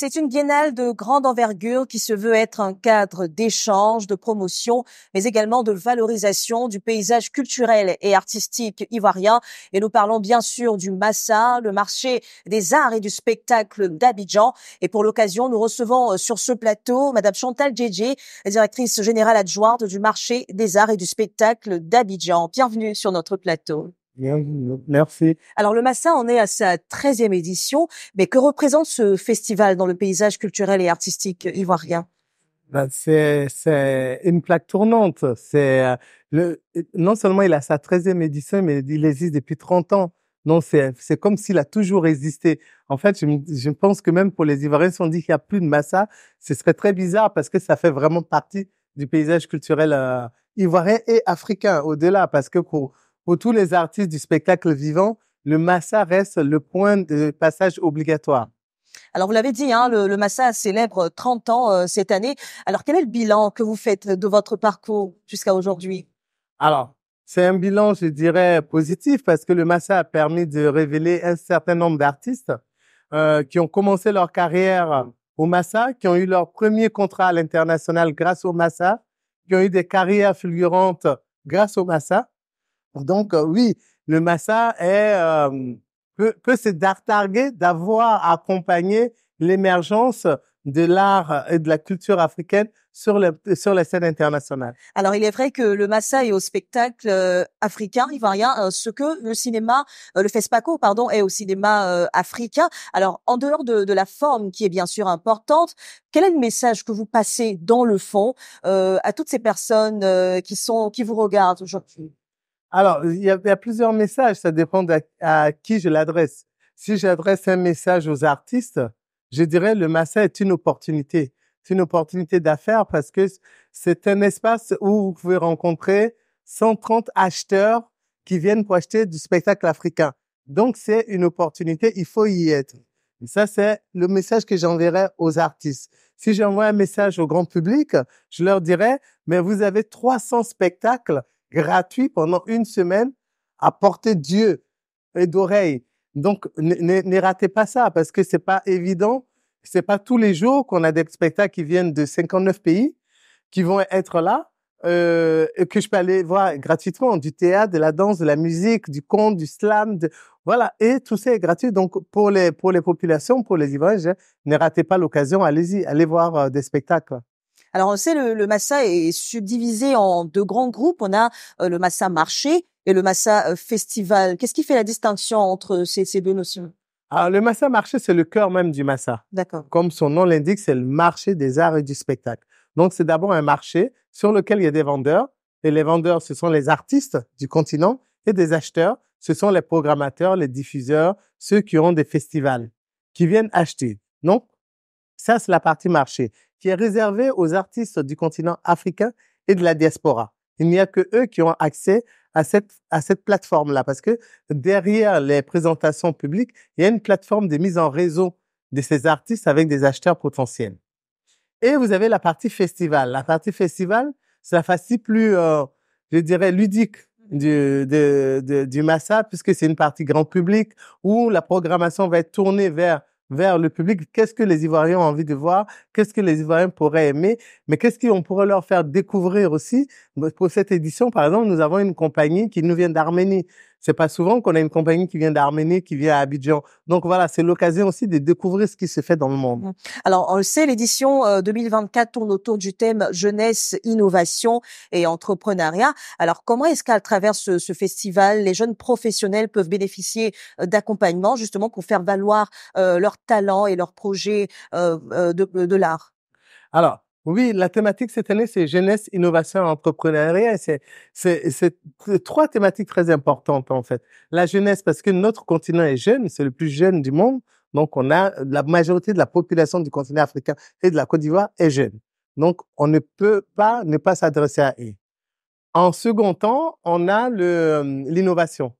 C'est une biennale de grande envergure qui se veut être un cadre d'échange, de promotion, mais également de valorisation du paysage culturel et artistique ivoirien. Et nous parlons bien sûr du Massa, le marché des arts et du spectacle d'Abidjan. Et pour l'occasion, nous recevons euh, sur ce plateau Madame Chantal Djedje, directrice générale adjointe du marché des arts et du spectacle d'Abidjan. Bienvenue sur notre plateau. Merci. Alors le Massa en est à sa 13e édition, mais que représente ce festival dans le paysage culturel et artistique ivoirien ben, C'est une plaque tournante. C'est euh, le non seulement il a sa 13e édition, mais il existe depuis 30 ans. Non, c'est comme s'il a toujours existé. En fait, je, je pense que même pour les Ivoiriens, si on dit qu'il n'y a plus de Massa, ce serait très bizarre parce que ça fait vraiment partie du paysage culturel euh, ivoirien et africain au-delà, parce que pour pour tous les artistes du spectacle vivant, le massa reste le point de passage obligatoire. Alors vous l'avez dit, hein, le, Massa célèbre 30 ans euh, cette année. Alors quel est le bilan que vous faites de votre parcours jusqu'à aujourd'hui Alors c'est un bilan, je dirais, positif parce que le Massa a permis de révéler un certain nombre d'artistes euh, qui ont commencé leur carrière au Massa, qui ont eu leur premier contrat à l'international grâce au Massa, qui ont eu des carrières fulgurantes grâce au Massa. Donc euh, oui, le massa est euh, peut, peut se d'artarguer d'avoir accompagné l'émergence de l'art et de la culture africaine sur, sur la scène internationale. Alors, il est vrai que le Massa est au spectacle euh, africain, ivoirien, euh, ce que le cinéma, euh, le FESPACO, pardon, est au cinéma africain. Alors, en dehors de, de, la forme qui est bien sûr importante, quel est le message que vous passez dans le fond à toutes ces personnes qui, sont, qui vous regardent aujourd'hui alors, il y, a, plusieurs messages, ça dépend à, qui je l'adresse. Si j'adresse un message aux artistes, je dirais le massa est une opportunité. C'est une opportunité d'affaires parce que c'est un espace où vous pouvez rencontrer 130 acheteurs qui viennent pour acheter du spectacle africain. Donc, c'est une opportunité, il faut y être. ça, c'est le message que j'enverrai aux artistes. Si j'envoie un message au grand public, je leur dirais, mais vous avez 300 spectacles gratuit pendant une semaine à porter Dieu et d'oreille. Donc, ne ratez pas ça parce que c'est pas évident. C'est pas tous les jours qu'on a des spectacles qui viennent de 59 pays qui vont être là, euh, que je peux aller voir gratuitement du théâtre, de la danse, de la musique, du conte, du slam, de, voilà. Et tout ça est gratuit. Donc, pour les, pour les populations, pour les Ivoiriens, ne ratez pas l'occasion. Allez-y, allez voir euh, des spectacles. Alors on sait le, le massa est subdivisé en deux grands groupes. On a euh, le massa marché et le massa euh, festival. Qu'est-ce qui fait la distinction entre ces, ces deux notions Alors ah, le massa marché, c'est le cœur même du massa. D'accord. Comme son nom l'indique, c'est le marché des arts et du spectacle. Donc c'est d'abord un marché sur lequel il y a des vendeurs. Et les vendeurs, ce sont les artistes du continent et des acheteurs, ce sont les programmateurs, les diffuseurs, ceux qui ont des festivals, qui viennent acheter. Donc, ça, c'est la partie marché qui est réservé aux artistes du continent africain et de la diaspora. Il n'y a que eux qui ont accès à cette, à cette plateforme-là, parce que derrière les présentations publiques, il y a une plateforme de mise en réseau de ces artistes avec des acheteurs potentiels. Et vous avez la partie festival. La partie festival, c'est la partie plus, euh, je dirais, ludique du, de, du Massa, puisque c'est une partie grand public où la programmation va être tournée vers vers le public, qu'est-ce que les Ivoiriens ont envie de voir, qu'est-ce que les Ivoiriens pourraient aimer, mais qu'est-ce qu'on pourrait leur faire découvrir aussi. Pour cette édition, par exemple, nous avons une compagnie qui nous vient d'Arménie. C'est pas souvent qu'on a une compagnie qui vient d'Arménie, qui vient à Abidjan. Donc voilà, c'est l'occasion aussi de découvrir ce qui se fait dans le monde. Mmh. Alors, on le sait, l'édition 2024 euh, tourne autour du thème jeunesse, innovation et entrepreneuriat. Alors, comment est-ce qu'à travers ce, festival, les jeunes professionnels peuvent bénéficier euh, d'accompagnement justement pour faire valoir euh, leurs talents et leurs projets de, de l'art Alors, oui, la thématique cette année, c'est jeunesse, innovation, entrepreneuriat. C'est, c'est, trois thématiques très importantes, en fait. La jeunesse, parce que notre continent est jeune, c'est le plus jeune du monde. Donc, on a la majorité de la population du continent africain et de la Côte d'Ivoire est jeune. Donc, on ne peut pas ne pas s'adresser à eux. En second temps, on a hum, l'innovation,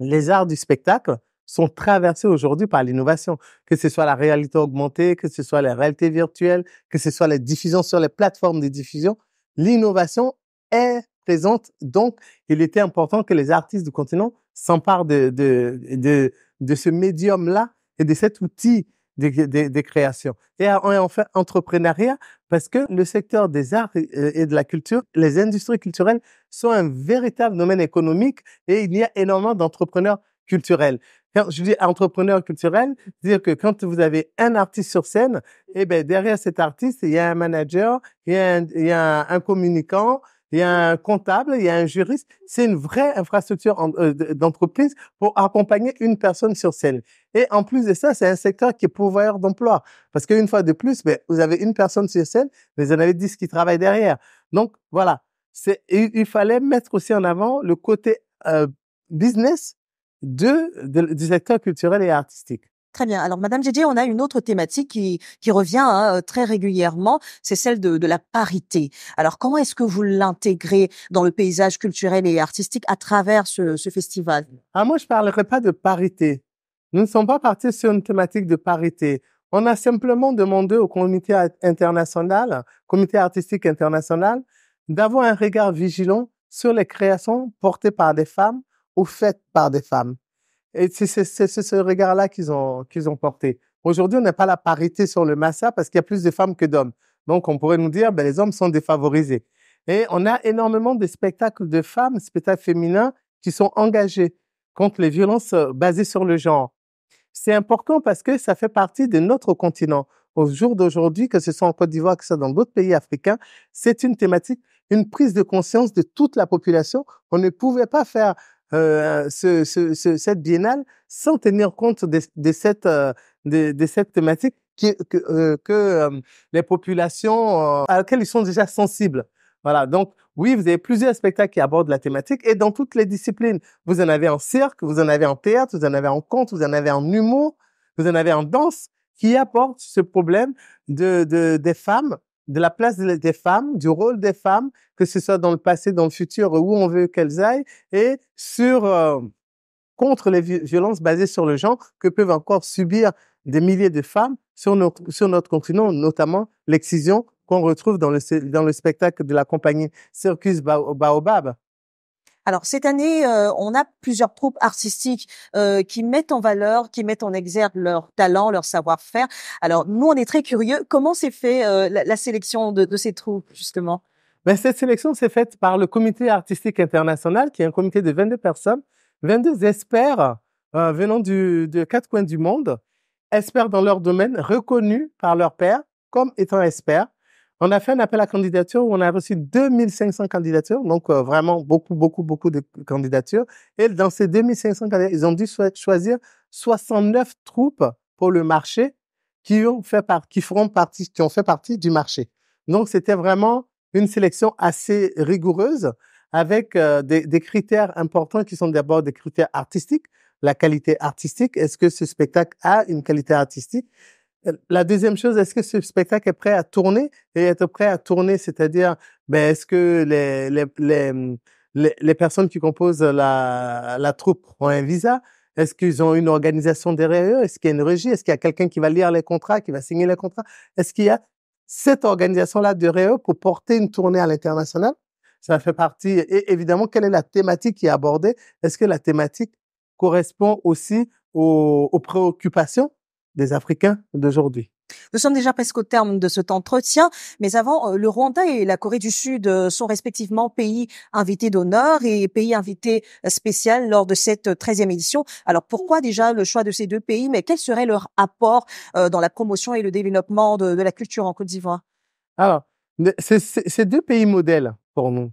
les arts du spectacle, sont traversés aujourd'hui par l'innovation, que ce soit la réalité augmentée, que ce soit la réalité virtuelle, que ce soit la diffusion sur les plateformes de diffusion. L'innovation est présente, donc il était important que les artistes du continent s'emparent de, de, ce médium-là et de cet outil de création. créations. Et enfin, entrepreneuriat parce que le secteur des arts et de la culture, les industries culturelles sont un véritable domaine économique et il y a énormément d'entrepreneurs culturels quand je dis entrepreneur culturel, dire que quand vous avez un artiste sur scène, eh ben derrière cet artiste, il y a un manager, il y a un, communicant, il y a un comptable, il y a un juriste. C'est une vraie infrastructure euh, d'entreprise pour accompagner une personne sur scène. Et en plus de ça, c'est un secteur qui est pourvoyeur d'emploi. Parce qu'une fois de plus, ben, vous avez une personne sur scène, mais vous en avez dix qui travaillent derrière. Donc voilà, il, il fallait mettre aussi en avant le côté euh, business de, du secteur culturel et artistique. Très bien. Alors, Madame Gégé, on a une autre thématique qui, qui revient hein, euh, très régulièrement, c'est celle de, de, la parité. Alors, comment est-ce que vous l'intégrez dans le paysage culturel et artistique à travers ce, ce festival Ah, moi, je ne parlerai pas de parité. Nous ne sommes pas partis sur une thématique de parité. On a simplement demandé au comité international, comité artistique international, d'avoir un regard vigilant sur les créations portées par des femmes ou faites par des femmes. Et c'est ce regard-là qu'ils ont, qu'ils ont porté. Aujourd'hui, on n'a pas la parité sur le massa parce qu'il y a plus de femmes que d'hommes. Donc, on pourrait nous dire, ben, les hommes sont défavorisés. Et on a énormément de spectacles de femmes, spectacles féminins, qui sont engagés contre les violences euh, basées sur le genre. C'est important parce que ça fait partie de notre continent. Au jour d'aujourd'hui, que ce soit en Côte d'Ivoire, que ce soit dans d'autres pays africains, c'est une thématique, une prise de conscience de toute la population. On ne pouvait pas faire euh, ce, ce, cette biennale sans tenir compte de, de cette, euh, de, de, cette thématique qui, que, euh, que les populations à laquelle ils sont déjà sensibles. Voilà, donc oui, vous avez plusieurs spectacles qui abordent la thématique et dans toutes les disciplines. Vous en avez en cirque, vous en avez en théâtre, vous en avez en conte, vous en avez en humour, vous en avez en danse qui apportent ce problème de, de des femmes de la place des femmes, du rôle des femmes, que ce soit dans le passé, dans le futur, où on veut qu'elles aillent, et sur euh, contre les violences basées sur le genre que peuvent encore subir des milliers de femmes sur, notre continent, notamment l'excision qu'on retrouve dans le, dans le spectacle de la compagnie Circus Baobab, alors cette année, euh, on a plusieurs troupes artistiques euh, qui mettent en valeur, qui mettent en exergue leur talent, leur savoir-faire. Alors nous, on est très curieux. Comment s'est fait euh, la, sélection de, ces troupes justement ben, Cette sélection s'est faite par le Comité artistique international, qui est un comité de 22 personnes, 22 experts venant du, de quatre coins du monde, experts dans leur domaine, reconnus par leur père comme étant experts on a fait un appel à candidature où on a reçu 2500 candidatures, donc euh, vraiment beaucoup, beaucoup, beaucoup de candidatures. Et dans ces 2500 candidatures, ils ont dû choisir 69 troupes pour le marché qui ont fait qui feront partie, qui ont fait partie du marché. Donc c'était vraiment une sélection assez rigoureuse avec euh, des, des critères importants qui sont d'abord des critères artistiques, la qualité artistique. Est-ce que ce spectacle a une qualité artistique la deuxième chose, est-ce que ce spectacle est prêt à tourner et être prêt à tourner, c'est-à-dire, ben, est-ce que les, les, les, les, personnes qui composent la, la troupe ont un visa Est-ce qu'ils ont une organisation derrière eux Est-ce qu'il y a une régie Est-ce qu'il y a quelqu'un qui va lire les contrats, qui va signer les contrats Est-ce qu'il y a cette organisation-là derrière eux pour porter une tournée à l'international Ça fait partie. Et évidemment, quelle est la thématique qui est abordée Est-ce que la thématique correspond aussi aux préoccupations des Africains d'aujourd'hui. Nous sommes déjà presque au terme de cet entretien, mais avant, euh, le Rwanda et la Corée du Sud euh, sont respectivement pays invités d'honneur et pays invités spécial lors de cette 13e édition. Alors pourquoi déjà le choix de ces deux pays, mais quel serait leur apport euh, dans la promotion et le développement de, de la culture en Côte d'Ivoire Alors, ces deux pays modèles pour nous,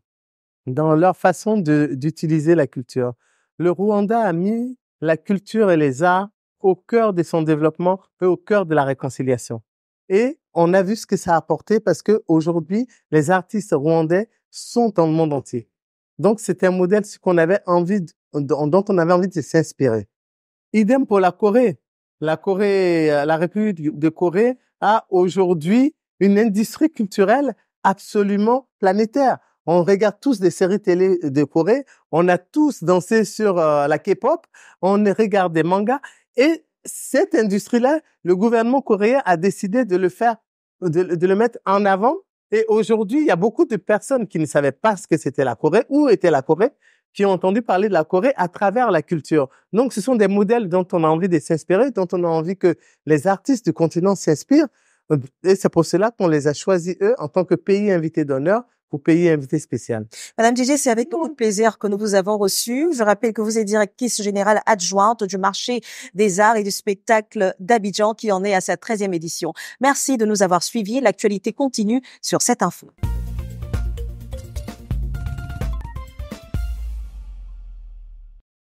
dans leur façon d'utiliser la culture. Le Rwanda a mis la culture et les arts au cœur de son développement et au cœur de la réconciliation. Et on a vu ce que ça a apporté parce que aujourd'hui, les artistes rwandais sont dans le monde entier. Donc, c'est un modèle qu'on avait envie dont on avait envie de s'inspirer. Idem pour la Corée. La Corée, euh, la République de Corée a aujourd'hui une industrie culturelle absolument planétaire. On regarde tous des séries télé de Corée, on a tous dansé sur euh, la K-pop, on regarde des mangas et cette industrie-là, le gouvernement coréen a décidé de le faire, de, le mettre en avant. Et aujourd'hui, il y a beaucoup de personnes qui ne savaient pas ce que c'était la Corée, où était la Corée, qui ont entendu parler de la Corée à travers la culture. Donc, ce sont des modèles dont on a envie de s'inspirer, dont on a envie que les artistes du continent s'inspirent. Et c'est pour cela qu'on les a choisis, eux, en tant que pays invités d'honneur, pour payer invité spécial. Madame DJ, c'est avec beaucoup de plaisir que nous vous avons reçu. Je rappelle que vous êtes directrice générale adjointe du marché des arts et du spectacle d'Abidjan qui en est à sa 13e édition. Merci de nous avoir suivis. L'actualité continue sur cette info.